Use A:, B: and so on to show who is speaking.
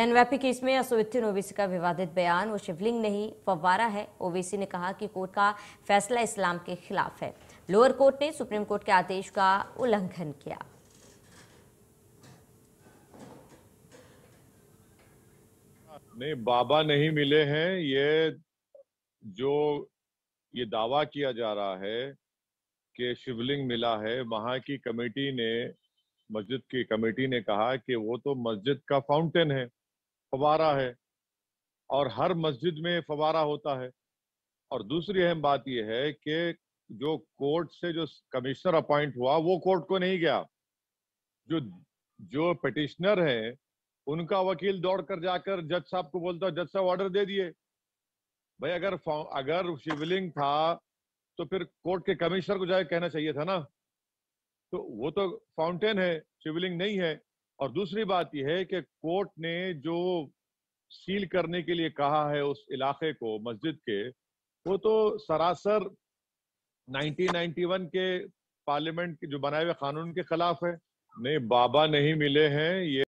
A: एनवैपी case में असुविथिन ओवीसी का विवादित बयान वो शिवलिंग नहीं फवारा है ओवीसी ने कहा कि कोर्ट का फैसला इस्लाम के खिलाफ है लोअर कोर्ट ने सुप्रीम कोर्ट के आदेश का उल्लंघन किया
B: नहीं बाबा नहीं मिले हैं ये जो ये दावा किया जा रहा है कि शिवलिंग मिला है वहां की कमेटी ने मस्जिद की कमेटी ने कहा कि वो तो मस्जिद का फाउंटेन है फवारा है और हर मस्जिद में फवारा होता है और दूसरी अहम बात यह है कि जो कोर्ट से जो कमिश्नर अपॉइंट हुआ वो कोर्ट को नहीं गया जो जो पिटिशनर है उनका वकील दौड़ कर जाकर जज साहब को बोलता जज साहब ऑर्डर दे दिए भाई अगर अगर शिवलिंग था तो फिर कोर्ट के कमिश्नर को जाकर कहना चाहिए था ना तो वो तो फाउंटेन है शिवलिंग नहीं है और दूसरी बात यह है कि कोर्ट ने जो सील करने के लिए कहा है उस इलाके को मस्जिद के वो तो सरासर 1991 के पार्लियामेंट के जो बनाए हुए कानून के खिलाफ है नहीं बाबा नहीं मिले हैं ये